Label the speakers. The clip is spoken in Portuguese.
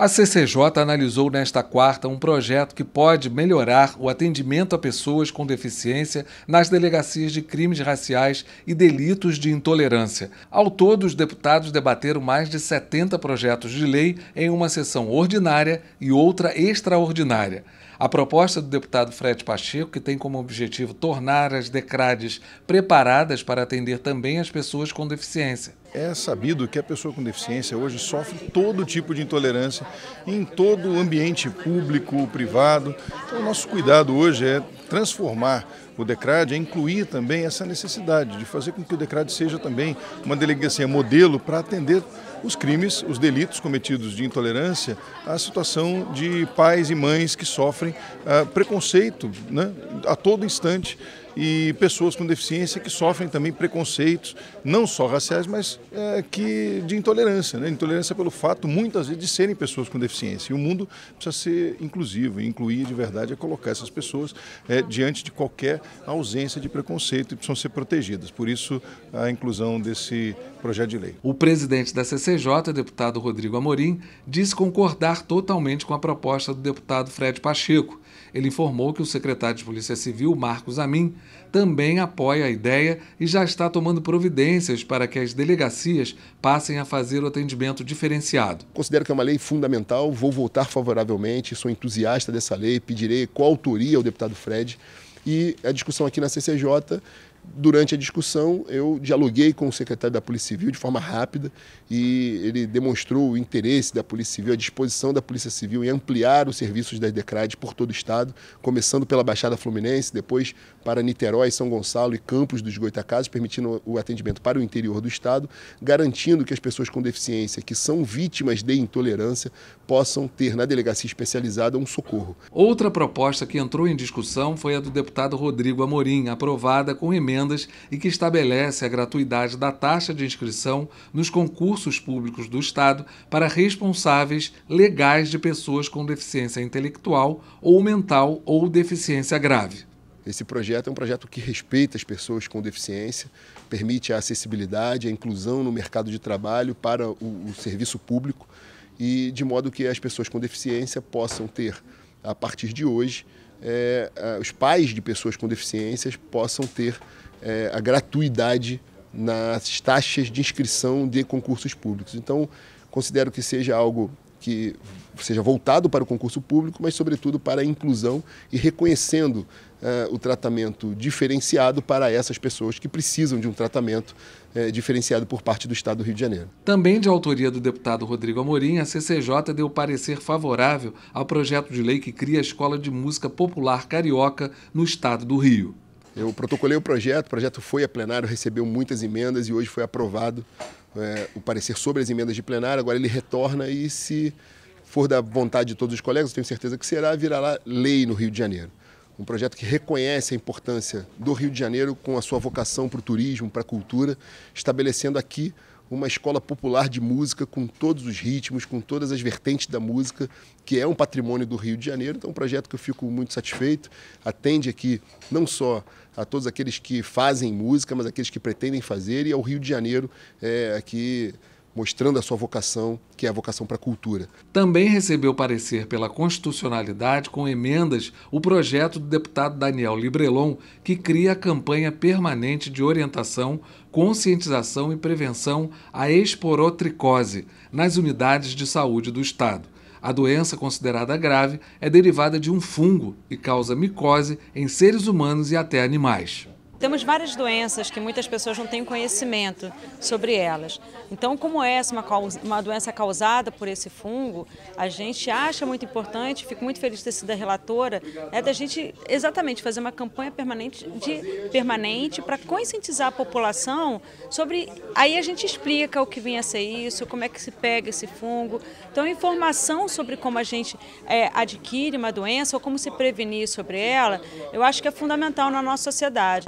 Speaker 1: A CCJ analisou nesta quarta um projeto que pode melhorar o atendimento a pessoas com deficiência nas delegacias de crimes raciais e delitos de intolerância. Ao todo, os deputados debateram mais de 70 projetos de lei em uma sessão ordinária e outra extraordinária. A proposta do deputado Fred Pacheco, que tem como objetivo tornar as DECRADES preparadas para atender também as pessoas com deficiência.
Speaker 2: É sabido que a pessoa com deficiência hoje sofre todo tipo de intolerância em todo o ambiente público, privado. Então, o nosso cuidado hoje é transformar o DECRAD, é incluir também essa necessidade de fazer com que o DECRAD seja também uma delegacia modelo para atender os crimes, os delitos cometidos de intolerância, a situação de pais e mães que sofrem uh, preconceito né, a todo instante e pessoas com deficiência que sofrem também preconceitos, não só raciais, mas é, que de intolerância, né? intolerância pelo fato muitas vezes de serem pessoas com deficiência. E o mundo precisa ser inclusivo, incluir de verdade é colocar essas pessoas é, diante de qualquer ausência de preconceito e precisam ser protegidas. Por isso
Speaker 1: a inclusão desse projeto de lei. O presidente da CCJ, deputado Rodrigo Amorim, diz concordar totalmente com a proposta do deputado Fred Pacheco ele informou que o secretário de Polícia Civil, Marcos Amin, também apoia a ideia e já está tomando providências para que as delegacias passem a fazer o atendimento diferenciado. Considero
Speaker 3: que é uma lei fundamental, vou votar favoravelmente, sou entusiasta dessa lei, pedirei coautoria ao deputado Fred. E a discussão aqui na CCJ durante a discussão, eu dialoguei com o secretário da Polícia Civil de forma rápida e ele demonstrou o interesse da Polícia Civil, a disposição da Polícia Civil em ampliar os serviços das DECRAD por todo o Estado, começando pela Baixada Fluminense, depois para Niterói, São Gonçalo e Campos dos Goitacazes, permitindo o atendimento para o interior do Estado, garantindo que as pessoas com deficiência que são vítimas de intolerância possam ter na delegacia especializada um socorro.
Speaker 1: Outra proposta que entrou em discussão foi a do deputado Rodrigo Amorim, aprovada com emenda Emendas e que estabelece a gratuidade da taxa de inscrição nos concursos públicos do Estado para responsáveis legais de pessoas com deficiência intelectual ou mental ou deficiência grave.
Speaker 3: Esse projeto é um projeto que respeita as pessoas com deficiência, permite a acessibilidade, a inclusão no mercado de trabalho para o, o, serviço público e de modo que as pessoas com deficiência possam ter, a partir de hoje, é, os pais de pessoas com deficiências possam ter é, a gratuidade nas taxas de inscrição de concursos públicos. Então, considero que seja algo que seja voltado para o concurso público, mas, sobretudo, para a inclusão e reconhecendo uh, o tratamento diferenciado para essas pessoas que precisam de um tratamento uh, diferenciado por parte do Estado do Rio de Janeiro.
Speaker 1: Também de autoria do deputado Rodrigo Amorim, a CCJ deu parecer favorável ao projeto de lei que cria a Escola de Música Popular Carioca no Estado do Rio.
Speaker 3: Eu protocolei o projeto, o projeto foi a plenário, recebeu muitas emendas e hoje foi aprovado é, o parecer sobre as emendas de plenário. Agora ele retorna e, se for da vontade de todos os colegas, tenho certeza que será, virará lei no Rio de Janeiro. Um projeto que reconhece a importância do Rio de Janeiro com a sua vocação para o turismo, para a cultura, estabelecendo aqui uma escola popular de música com todos os ritmos, com todas as vertentes da música, que é um patrimônio do Rio de Janeiro. Então, é um projeto que eu fico muito satisfeito, atende aqui não só a todos aqueles que fazem música, mas aqueles que pretendem fazer, e ao Rio de Janeiro é, aqui mostrando a sua vocação, que é a vocação para a
Speaker 1: cultura. Também recebeu parecer pela constitucionalidade com emendas o projeto do deputado Daniel Librelon, que cria a campanha permanente de orientação, conscientização e prevenção à esporotricose nas unidades de saúde do estado. A doença considerada grave é derivada de um fungo e causa micose em seres humanos e até animais.
Speaker 4: Temos várias doenças que muitas pessoas não têm conhecimento sobre elas. Então, como é essa é uma, uma doença causada por esse fungo, a gente acha muito importante, fico muito feliz de ter sido a relatora, é da gente exatamente fazer uma campanha permanente, de, permanente para conscientizar a população sobre. Aí a gente explica o que vem a ser isso, como é que se pega esse fungo. Então, informação sobre como a gente é, adquire uma doença ou como se prevenir sobre ela, eu acho que é fundamental na nossa sociedade.